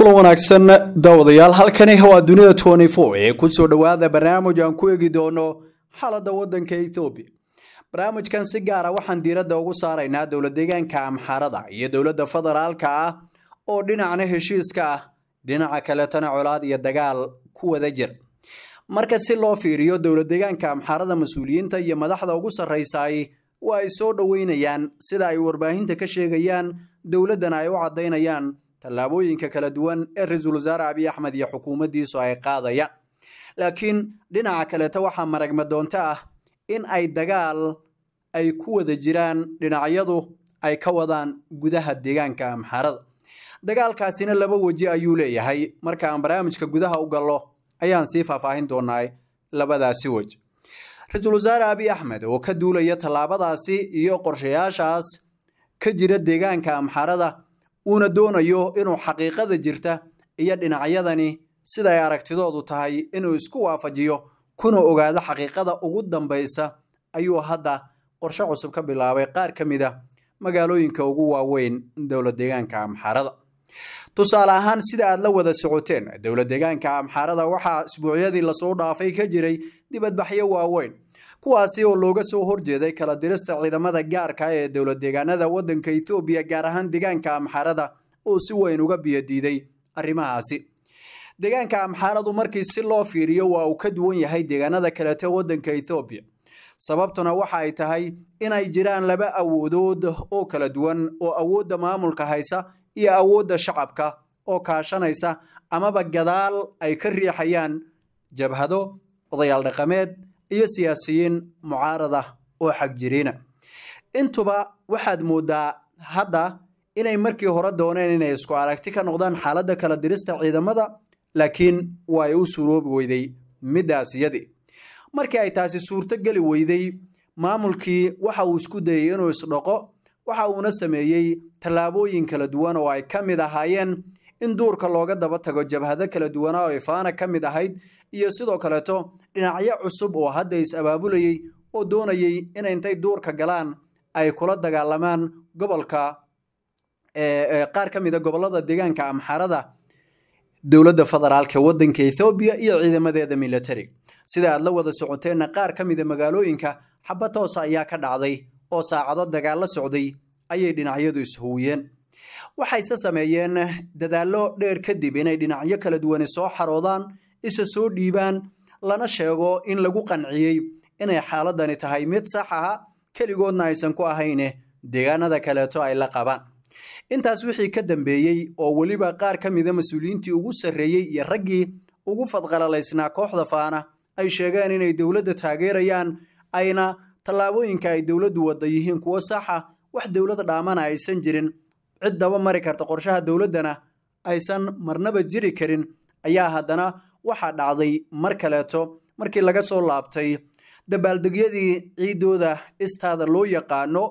kulan wanaagsan daawadayaal halkani waa dunida ee kusoo dhowaada barnaamij aan ku egi doono xaalada wadanka ethoobiya barnaamijkan si gaara ah waxaan diiradda ugu saaraynaa dowla deegaanka amxaarada iyo dowladda federaalka ah oo dhinacna heshiiska ah dhinaca kaletana colaad iyo dagaal ku wada jir marka si loo fiiriyo dowla deegaanka amxaarada mas-uuliyiinta iyo madaxda ugu sarraysaay waa ay soo dhoweynayaan sida ay warbaahinta ka sheegayaan dowladdana ay u caddaynayaan tallaabooyinka kala duwan ee ra-iisul wasaare abiy axmed iyo xukuumaddiisu ay qaadayaan laakiin dhinaca kaleeta waxaa maragma doonto ah in ay dagaal ay ku wada jiraan dhinacyadu ay ka wadaan gudaha deegaanka amxaarada dagaalkaasina laba weji ayuu leeyahay marka aan barnaamijka gudaha u gallo ayaan sii faahfaahin doonaa labadaasi weji ra-iisul wasaare abiy axmed oo ka duulaya tallaabadaasi iyo qorshayaashaas ka jira deegaanka amxaarada uuna doonayo inuu xaqiiqada jirta iyo dhinacyadani siday aragtidoodu tahay inuu isku waafajiyo kuna ogaado xaqiiqada ugu dambaysa ayuu hadda qorshe cusub ka bilaabay qaar ka mid a ah magaalooyinka ugu waaweyn dowlad deegaanka amxaarada tusaale ahaan sida aad la wada socoteen dowla deegaanka amxaarada waxaa isbuucyadii lasoo dhaafay ka jiray dibadbaxyo waaweyn kuwaasi oo looga soo horjeeday kala dirista ciidamada gaarka ah ee deegaanada waddanka ethoobiya gaar ahaan deegaanka amxaarada oo si weyn uga biyadiiday arrimahaasi deegaanka amxaaradu markii si loo fiiriyo waa uu ka duwan yahay deegaanada kalete waddanka ethoobiya sababtuna waxa ay tahay inay jiraan laba awoodood oo kala duwan oo awoodda maamulka haysa iyo awoodda shacabka oo kaashanaysa amaba gadaal ay ka riixayaan jabhado odayaal dhaqameed iyo siyaasiyiin mucaarada ah oo xagjiriina intuba waxaad moodaa hadda inay markii hore dooneen inay isku aragti ka noqdaan xaaladda kala dirista ciidamada laakiin way u suuroobi weyday middaas iyadii markii ay taasi suurto geli weyday maamulkii waxa uu isku dayey inuu isdhaqo waxa uuna sameeyey tallaabooyin kala duwan oo ay ka mid ahaayeen in duurka looga daba tago jabhado kala duwana oo ifaana ka mid ahayd iyo sidoo kaleeto dhinacyo cusub oo hadda is abaabulayay oo doonayay inay intay duurka galaan ay kula dagaalamaan gobolka qaar ka mid a ah gobolada deegaanka amxarada dowladda federaalk wadanka ethoobiya iyo ciidamadeeda militari sida aad la wada socoteenna qaar ka mida ah magaalooyinka xaba toosa ayaa ka dhacday oo saacado dagaalla socday ayay dhinacyadu ishuwiyeen waxayse sameeyeen dadaallo dheer kadib inay dhinacyo kala duwani soo xaroodaan isa soo dhiibaan lana sheego in lagu qanciyey inay xaaladani tahay mid sax ah keligoodna aysan ku ahayne deegaanada kaleeto ay la qabaan intaas wixii ka dambeeyey oo weliba qaar ka mida ah mas-uuliyiintii ugu sarreeyey iyo raggii ugu fadqalalaysnaa kooxda faana ay sheegeen inay dowladda taageerayaan ayna tallaabooyinka ay dowladdu wadda yihiin kuwo saxa wax dowlad dhaamana aysan jirin cid daba mari karta qorshaha dowladdana aysan marnaba jiri karin ayaa haddana waxaa dhacday mar kaleeto markii laga soo laabtay dabaaldegyadii ciidooda istaada loo yaqaano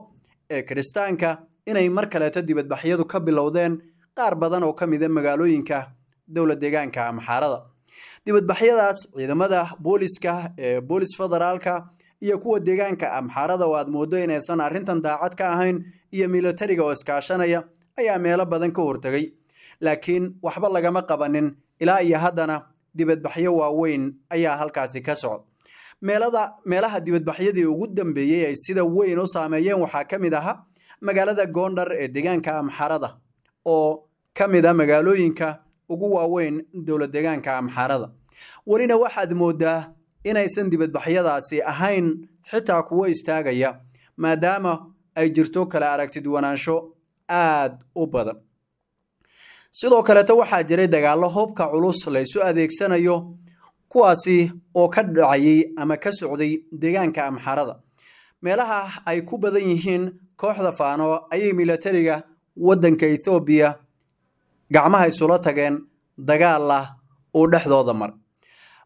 ee kiristaanka inay mar kaleeto dibadbaxyadu ka bilowdeen qaar badan oo ka mida ah magaalooyinka dowla deegaanka amxaarada dibadbaxyadaas ciidamada booliska ee boolis federaalka iyo kuwa deegaanka amxaarada oo aad mooddo inaysan arrintan daacad ka ahayn iyo milatariga oo iskaashanaya ayaa meelo badan ka hortegay laakiin waxba lagama qabanin ilaa iyo haddana dibadbaxyo waaweyn ayaa halkaasi ka socda meelada meelaha dibadbaxyadii ugu dambeeyey ay sida weyn u saameeyeen waxaa ka mid aha magaalada goondhar ee deegaanka amxarada oo ka mid ah magaalooyinka ugu waaweyn deegaanka amxarada welina waxaad mooddaa inaysan dibadbaxyadaasi ahayn xitaa kuwo istaagaya maadaama ay jirto kala aragti duwanaansho aad u badan sidoo kaleeto waxaa jiray dagaallo hoobka culus laysu adeegsanayo kuwaasi oo ka dhacayay ama ka socday deegaanka amxarada meelaha ay ku badan yihiin kooxda faano ayay milatariga waddanka ethoobiya gacmaha isula tageen dagaal ah oo dhexdooda mar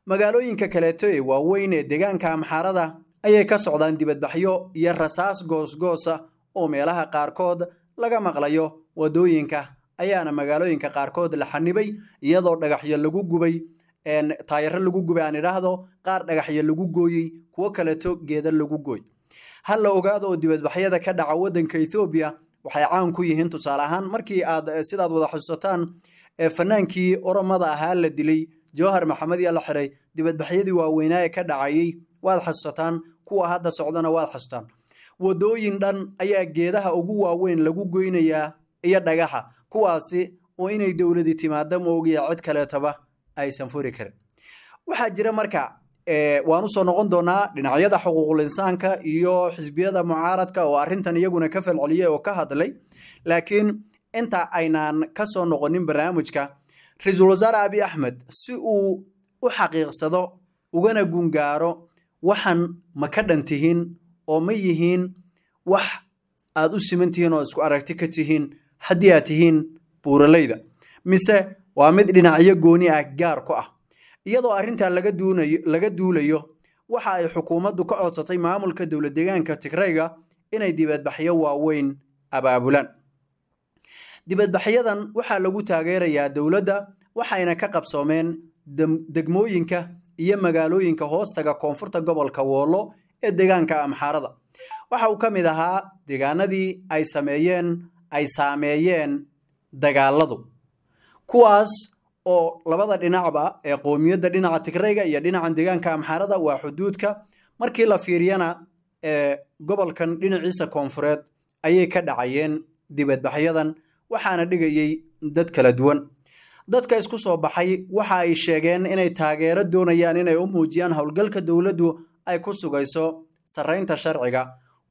magaalooyinka kaleeto ee waaweyn ee deegaanka amxarada ayay ka socdaan dibadbaxyo iyo rasaas goosgoosa oo meelaha qaarkood laga maqlayo waddooyinka ayaana magaalooyinka qaarkood la xanibay iyadoo dhagaxyo lagu gubay taayaro lagu gubay aan idhaahdo qaar dhagaxyo lagu gooyey kuwo kaleeto geeda lagu gooy ha la ogaado oo dibadbaxyada ka dhaca wadanka ethoobiya waxay caan ku yihiin tusaale ahaan markii aad eh, sidaad wada xusataan eh, fanaankii oromada ahaa la dilay jawhar maxamed yaa la xiray dibadbaxyadii waaweynaa ee ka dhacayey waad xasusataan kuwa hadda socdana waad xasusataan wadooyin dhan ayaa geedaha ugu waaweyn lagu goynayaa iyo dhagaxa kuwaasi oo inay dowladi timaada moogiya cid kaleetaba aysan furi karin waxaa jira marka waan usoo noqon doonaa dhinacyada xuquuqul insaanka iyo xisbiyada mucaaradka oo arrintan iyaguna ka falceliyey oo ka hadlay laakiin inta aynaan ka soo noqonin barnaamijka ra-iisul wasaare abi axmed si uu u xaqiiqsado ugana gungaaro waxan ma ka dhantihiin oo ma yihiin wax aad u siman tihiin oo isku aragti ka tihiin haddii aad tihiin buuralayda mise waa mid dhinacyo gooni ah gaar ku ah iyadoo arrintaa laga duulayo waxa ay xukuumaddu ka codsatay maamulka dowladdeegaanka tigrayga inay dibadbaxyo waaweyn abaabulaan dibadbaxyadan waxaa lagu taageerayaa dowladda waxayna ka qabsoomeen degmooyinka iyo magaalooyinka hoostaga koonfurta gobolka woollo ee deegaanka amxaarada ah waxa uu ka mid ahaa deegaanadii ay sameeyeen ay saameeyeen dagaaladu kuwaas oo labada dhinacba ee qowmiyadda dhinaca tigrayga iyo dhinacan deegaanka amxaarada waa xuduudka markii la fiiriyana ee gobolkan dhinaciisa koonfureed ayay ka dhacayeen dibadbaxyadan waxaana dhigayey dad kala duwan dadka isku soo baxay waxa ay sheegeen inay taageero doonayaan inay u muujiyaan howlgalka dowladdu ay ku sugayso sarraynta sharciga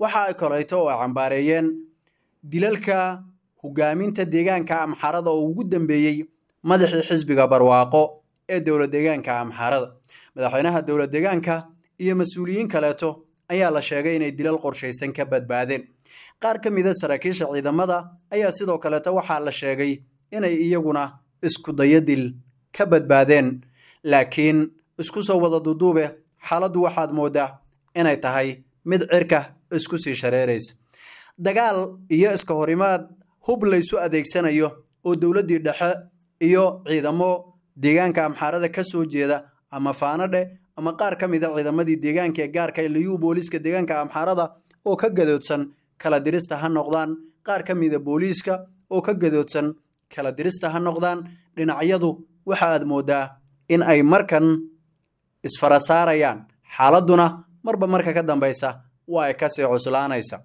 waxa ay kolayto oo ay cambaareeyeen dilalka hogaaminta deegaanka amxarada oo ugu dambeeyey madaxii xisbiga barwaaqo ee dowla deegaanka amxarada madaxweynaha dowla deegaanka iyo mas-uuliyiin kaleeto ayaa la sheegay inay dilal qorshaysan ka badbaadeen qaar ka mida ah saraakiisha ciidamada ayaa sidoo kaleeto waxaa la sheegay inay iyaguna isku dayo dil ka badbaadeen laakiin isku soo wada duduube xaaladdu waxaad moodaa inay tahay mid cirka isku sii shareeraysa dagaal iyo iska horimaad hub laysu adeegsanayo oo dowladdii dhexe iyo ciidamo deegaanka amxaarada ka soo jeeda ama faanadhe ama qaar ka mid a ah ciidamadii deegaanka ee gaarka ah liyu booliiska deegaanka amxaarada oo ka gadoodsan kala dirista ha noqdaan qaar ka mida ah booliiska oo ka gadoodsan kala dirista ha noqdaan dhinacyadu waxa aad moodaa in ay markan isfara saarayaan xaaladduna marba marka ka dambaysa waa ay kasii cuslaanaysa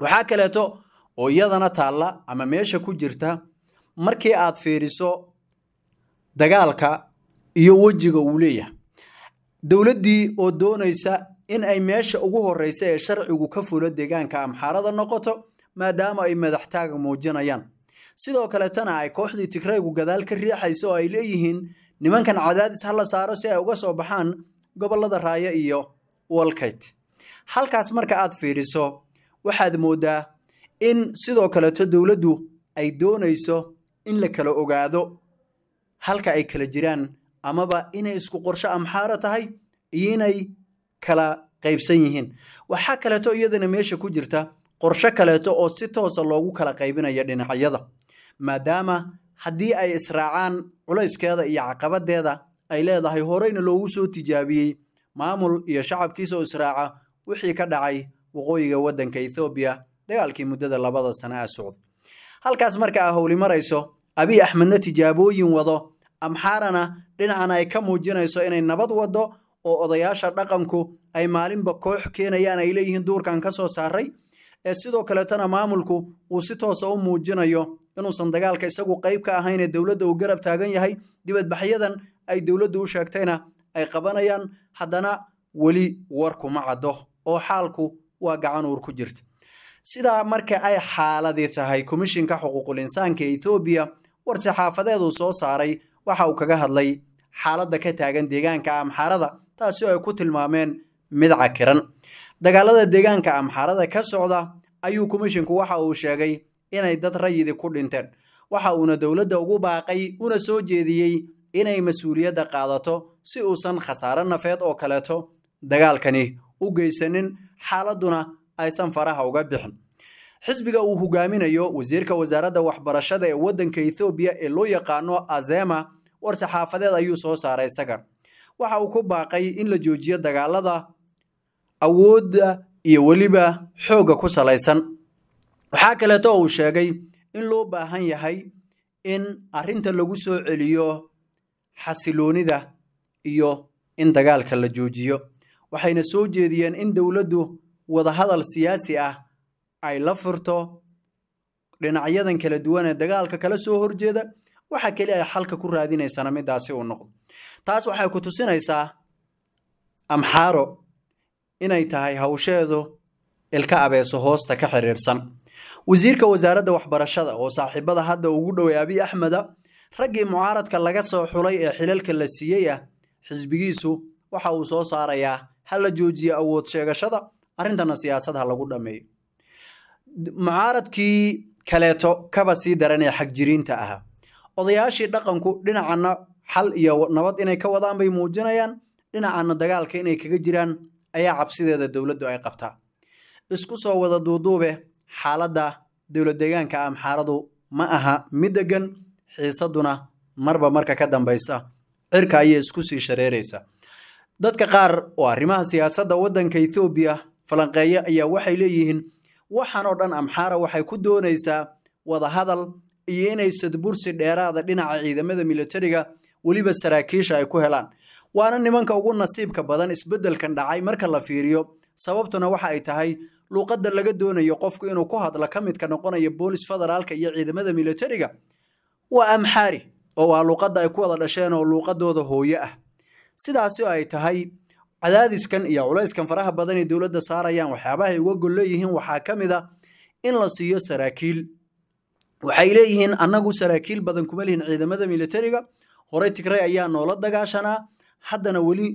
waxaa kaleeto oo iyadana taalla ama meesha ku jirta markii aad fiiriso dagaalka iyo wejiga uu leeyahay dowladdii oo doonaysa in ay meesha ugu horeysa ee sharcigu ka fulo deegaanka amxaarada noqoto maadaama ay madaxtaaga muujinayaan sidoo kaletana ay kooxdii tigraygu gadaal ka riixaysa oo ay leeyihiin nimankan cadaadis hala saaro si ay uga soo baxaan gobollada raayo iyo walkayt halkaas marka aad fiiriso waxaad moodaa in sidoo kaleeto dowladdu ay doonayso in la kala ogaado halka ay kala jiraan amaba inay isku qorsho amxaara tahay iyo inay kala qaybsan yihiin waxaa kaleeto iyadana meesha ku jirta qorsho kaleeto oo si toosa loogu kala qaybinaya dhinacyada maadaama haddii ay israacaan culayskeeda iyo caqabadeeda ay leedahay horeyna loogu soo tijaabiyey maamul iyo shacabkiisa oo israaca wixii ka dhacay waqooyiga waddanka ethoobiya dagaalkii muddada labada sano a socday halkaas marka a howli marayso abiy axmedna tijaabooyin wado amxaarana dhinacana ay ka muujinayso inay nabad wado oo odayaasha dhaqanku ay maalinba koox keenayaan ay leeyihiin duurkan ka soo saaray ee sidoo kaleetana maamulku uu si toosa ah u muujinayo inuusan dagaalka isagu qayb ka ahaynee dowladda uu garab taagan yahay dibadbaxyadan ay dowladdu u sheegtayna ay qabanayaan haddana weli warkuma caddo oo xaalku waa gacan uur ku jirta sidaa marka ay xaaladii tahay komishinka xuquuqul insaanka etoobiya war-saxaafadeed uu soo saaray waxa uu kaga hadlay xaaladda ka taagan deegaanka amxaarada taasi oo ay ku tilmaameen mid cakiran dagaalada deegaanka amxaarada ka socda ayuu komishinku waxa uu sheegay inay dad rayidi ku dhinteen waxa uuna dowladda ugu baaqay una soo jeediyey inay mas-uuliyadda qaadato si uusan khasaare nafeed oo kaleeto dagaalkani u geysanin xaaladuna aysan faraha uga bixin xisbiga uu hogaaminayo wasiirka wasaaradda waxbarashada ee waddanka ethoobiya ee loo yaqaano azema war saxaafadeed ayuu soo saaray isagan waxa uu ku baaqay in la joojiyo dagaalada awoodda iyo weliba xoogga ku salaysan waxaa kaleeto uu sheegay in loo baahan yahay in arrinta lagu soo celiyo xasiloonida iyo in dagaalka la joojiyo waxayna soo jeediyeen in dowladdu wadahadal siyaasi ah ay la furto dhinacyadan kala duwan ee dagaalka kala soo horjeeda waxa keli ay xalka ku raadinaysana midaasi uu noqdo taas waxay ku tusinaysaa amxaaro inay tahay hawsheedu ilka abeeso hoosta ka xiriirsan wasiirka wasaaradda waxbarashada oo saaxiibada hadda ugu dhoway abiy axmeda raggii mucaaradka laga soo xulay ee xilalka la siiyey ah xisbigiisu waxa uu soo saarayaa ha la joojiyo awood sheegashada arrintana siyaasad ha lagu dhameeyo mucaaradkii kaleeto kaba sii daranee xagjiriinta ahaa odayaashii dhaqanku dhinacana xal iyo nabad inay ka wadaan bay muujinayaan dhinacanna dagaalka inay kaga jiraan ayaa cabsideeda dowladdu ay qabtaa isku soo wada duuduube xaaladda dowlad deegaanka amxaaradu ah ma aha mid degan xiisaduna marba marka ka dambaysa cirka ayay isku sii shareeraysa dadka qaar oo arrimaha siyaasadda waddanka ethoobiya falanqeeyo ayaa waxay leeyihiin waxaan oo dhan amxaara waxay ku doonaysaa wadahadal iyo inay sadbursi dheeraada dhinaca ciidamada militariga weliba saraakiisha ay ku helaan waana nimanka ugu nasiibka badan isbeddelkan dhacay marka la fiiriyo sababtuna waxa ay tahay luuqadda laga doonayo qofku inuu ku hadlo ka midka noqonaya boolis federaalka iyo ciidamada militariga waa amxaari oo waa luuqadda ay ku wada dhasheen oo luuqadooda hooyo ah sidaasi oo ay tahay cadaadiskan iyo culayskan faraha badan ee dowladda saarayaan waxyaabaha ay uga gol leeyihiin waxaa ka mid a ah in la siiyo saraakiil waxay leeyihiin annagu saraakiil badan kuma lihin ciidamada militariga horey tigray ayaa noola dagaashanaa haddana weli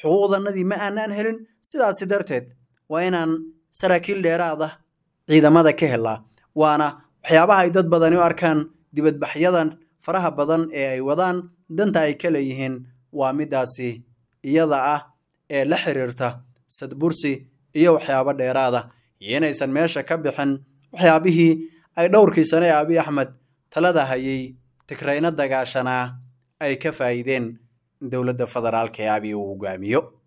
xuquuqdanadii ma aanaan helin sidaasi darteed waa inaan saraakiil dheeraada ah ciidamada ka helaa waana waxyaabaha ay dad badani u arkaan dibadbaxyadan faraha badan ee ay wadaan danta ay ka leeyihiin waa middaasi iyada ah ee la xiriirta sadbursi iyo waxyaabo dheeraada ah. inaysan meesha ka bixin waxyaabihii ay dhowrkii sane ee abi axmed talada hayay tigrayno dagaashanaa ay ka faa'iideen dowladda federaalka ee abiy uu hogaamiyo